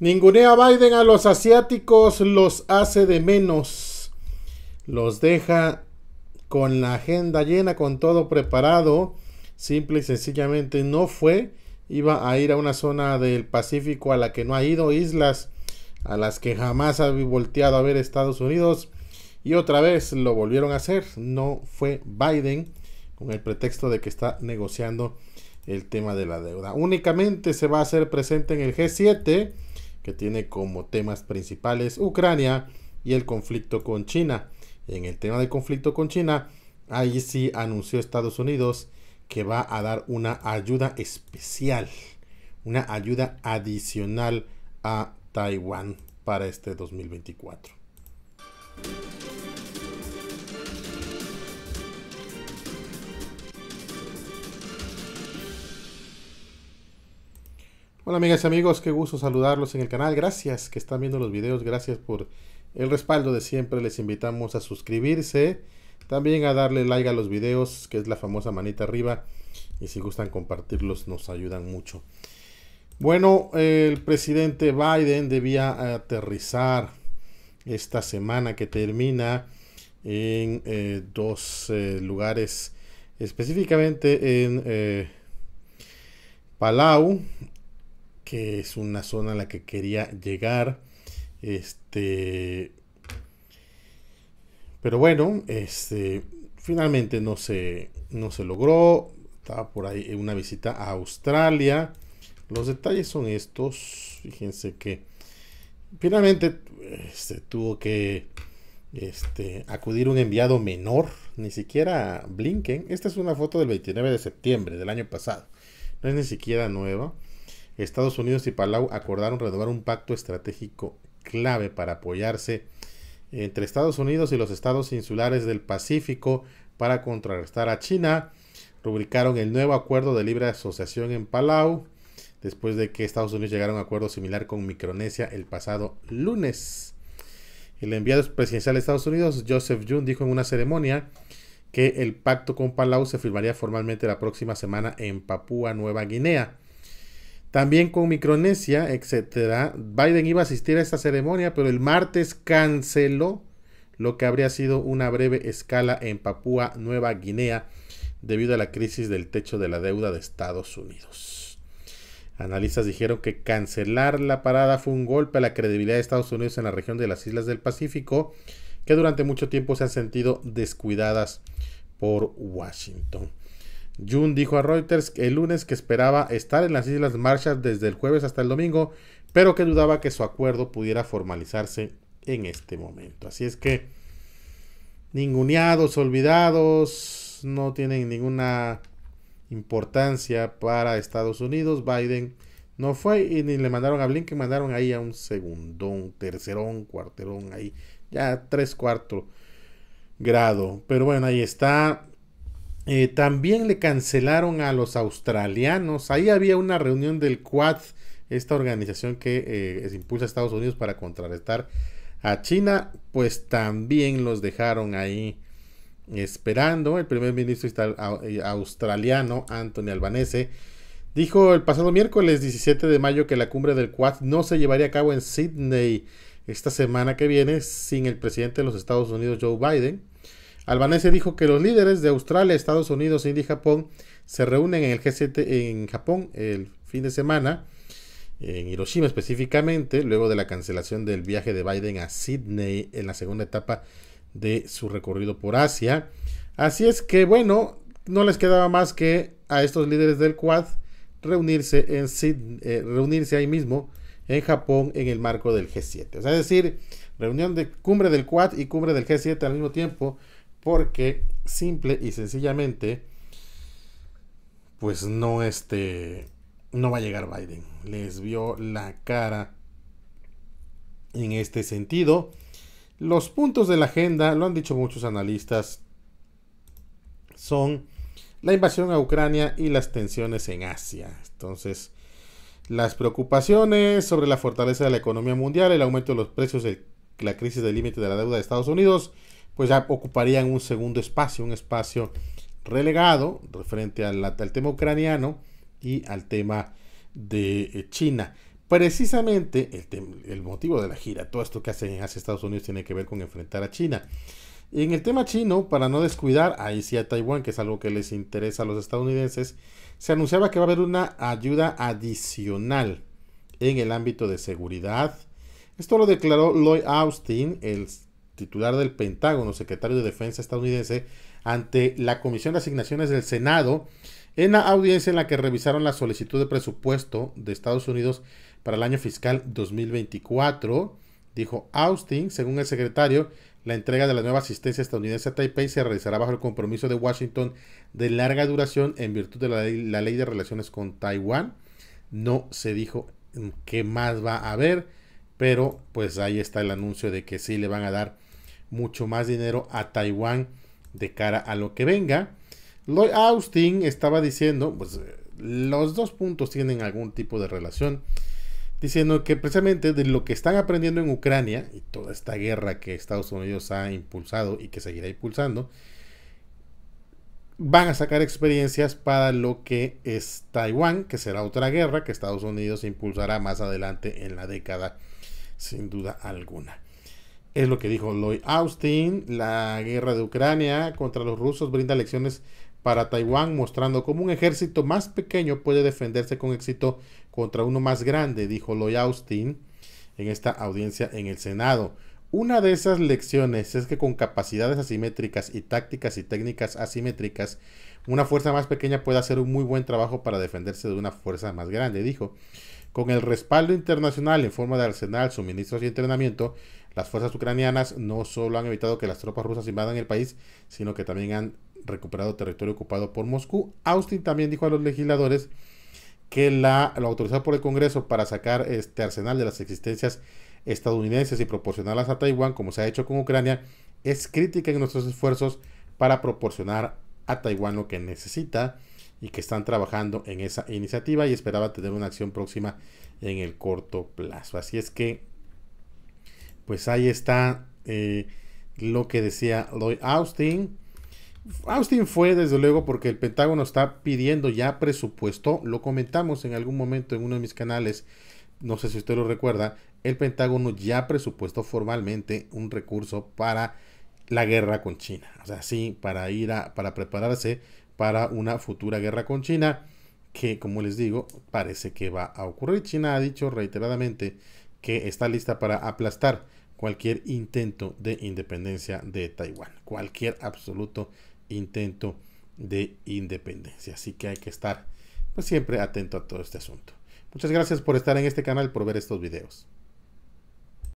Ningunea Biden a los asiáticos, los hace de menos. Los deja con la agenda llena, con todo preparado. Simple y sencillamente no fue. Iba a ir a una zona del Pacífico a la que no ha ido, islas a las que jamás ha volteado a ver Estados Unidos. Y otra vez lo volvieron a hacer. No fue Biden con el pretexto de que está negociando el tema de la deuda. Únicamente se va a hacer presente en el G7 que tiene como temas principales Ucrania y el conflicto con China. En el tema del conflicto con China, ahí sí anunció Estados Unidos que va a dar una ayuda especial, una ayuda adicional a Taiwán para este 2024. Hola amigas y amigos, qué gusto saludarlos en el canal. Gracias que están viendo los videos, gracias por el respaldo de siempre. Les invitamos a suscribirse, también a darle like a los videos, que es la famosa manita arriba. Y si gustan compartirlos, nos ayudan mucho. Bueno, el presidente Biden debía aterrizar esta semana que termina en eh, dos eh, lugares, específicamente en eh, Palau que es una zona a la que quería llegar. Este. Pero bueno, este. Finalmente no se, no se logró. Estaba por ahí una visita a Australia. Los detalles son estos. Fíjense que finalmente este, tuvo que este, acudir un enviado menor, ni siquiera Blinken. Esta es una foto del 29 de septiembre del año pasado. No es ni siquiera nueva. Estados Unidos y Palau acordaron renovar un pacto estratégico clave para apoyarse entre Estados Unidos y los estados insulares del Pacífico para contrarrestar a China. Rubricaron el nuevo acuerdo de libre asociación en Palau después de que Estados Unidos llegara a un acuerdo similar con Micronesia el pasado lunes. El enviado presidencial de Estados Unidos, Joseph Yun, dijo en una ceremonia que el pacto con Palau se firmaría formalmente la próxima semana en Papúa Nueva Guinea. También con Micronesia, etcétera. Biden iba a asistir a esta ceremonia, pero el martes canceló lo que habría sido una breve escala en Papúa Nueva Guinea debido a la crisis del techo de la deuda de Estados Unidos. Analistas dijeron que cancelar la parada fue un golpe a la credibilidad de Estados Unidos en la región de las Islas del Pacífico, que durante mucho tiempo se han sentido descuidadas por Washington. Jun dijo a Reuters el lunes que esperaba estar en las Islas Marshall desde el jueves hasta el domingo, pero que dudaba que su acuerdo pudiera formalizarse en este momento. Así es que ninguneados, olvidados, no tienen ninguna importancia para Estados Unidos. Biden no fue y ni le mandaron a Blinken, mandaron ahí a un segundón, tercerón, cuarterón, ahí ya tres cuartos grado. Pero bueno, ahí está. Eh, también le cancelaron a los australianos. Ahí había una reunión del Quad, esta organización que eh, impulsa a Estados Unidos para contrarrestar a China. Pues también los dejaron ahí esperando. El primer ministro eh, australiano, Anthony Albanese, dijo el pasado miércoles 17 de mayo que la cumbre del Quad no se llevaría a cabo en Sydney esta semana que viene sin el presidente de los Estados Unidos, Joe Biden. Albanese dijo que los líderes de Australia, Estados Unidos, India y Japón se reúnen en el G7 en Japón el fin de semana, en Hiroshima específicamente, luego de la cancelación del viaje de Biden a Sydney en la segunda etapa de su recorrido por Asia. Así es que, bueno, no les quedaba más que a estos líderes del Quad reunirse, en eh, reunirse ahí mismo en Japón en el marco del G7. O sea, es decir, reunión de cumbre del Quad y cumbre del G7 al mismo tiempo porque simple y sencillamente, pues no este, no va a llegar Biden. Les vio la cara en este sentido. Los puntos de la agenda, lo han dicho muchos analistas, son la invasión a Ucrania y las tensiones en Asia. Entonces, las preocupaciones sobre la fortaleza de la economía mundial, el aumento de los precios, la crisis del límite de la deuda de Estados Unidos, pues ya ocuparían un segundo espacio, un espacio relegado referente al, tema ucraniano y al tema de eh, China. Precisamente el, motivo de la gira, todo esto que hacen hace Estados Unidos tiene que ver con enfrentar a China. En el tema chino, para no descuidar, ahí sí a Taiwán, que es algo que les interesa a los estadounidenses, se anunciaba que va a haber una ayuda adicional en el ámbito de seguridad. Esto lo declaró Lloyd Austin, el titular del Pentágono, secretario de Defensa estadounidense, ante la Comisión de Asignaciones del Senado, en la audiencia en la que revisaron la solicitud de presupuesto de Estados Unidos para el año fiscal 2024. Dijo Austin, según el secretario, la entrega de la nueva asistencia estadounidense a Taipei se realizará bajo el compromiso de Washington de larga duración en virtud de la ley, la ley de relaciones con Taiwán. No se dijo mm, qué más va a haber, pero pues ahí está el anuncio de que sí le van a dar mucho más dinero a Taiwán de cara a lo que venga. Lloyd Austin estaba diciendo, pues los dos puntos tienen algún tipo de relación, diciendo que precisamente de lo que están aprendiendo en Ucrania y toda esta guerra que Estados Unidos ha impulsado y que seguirá impulsando, van a sacar experiencias para lo que es Taiwán, que será otra guerra que Estados Unidos impulsará más adelante en la década, sin duda alguna. Es lo que dijo Lloyd Austin. La guerra de Ucrania contra los rusos brinda lecciones para Taiwán, mostrando cómo un ejército más pequeño puede defenderse con éxito contra uno más grande, dijo Lloyd Austin en esta audiencia en el Senado. Una de esas lecciones es que con capacidades asimétricas y tácticas y técnicas asimétricas, una fuerza más pequeña puede hacer un muy buen trabajo para defenderse de una fuerza más grande, dijo. Con el respaldo internacional en forma de arsenal, suministros y entrenamiento, las fuerzas ucranianas no solo han evitado que las tropas rusas invadan el país, sino que también han recuperado territorio ocupado por Moscú. Austin también dijo a los legisladores que la, lo por el Congreso para sacar este arsenal de las existencias estadounidenses y proporcionarlas a Taiwán, como se ha hecho con Ucrania, es crítica en nuestros esfuerzos para proporcionar a Taiwán lo que necesita y que están trabajando en esa iniciativa y esperaba tener una acción próxima en el corto plazo. Así es que, pues ahí está eh, lo que decía Lloyd Austin. Austin fue desde luego porque el Pentágono está pidiendo ya presupuesto, lo comentamos en algún momento en uno de mis canales, no sé si usted lo recuerda, el Pentágono ya presupuestó formalmente un recurso para la guerra con China, o sea, sí, para ir a, para prepararse para una futura guerra con China, que como les digo, parece que va a ocurrir. China ha dicho reiteradamente que está lista para aplastar cualquier intento de independencia de Taiwán, cualquier absoluto intento de independencia. Así que hay que estar pues, siempre atento a todo este asunto. Muchas gracias por estar en este canal, por ver estos videos.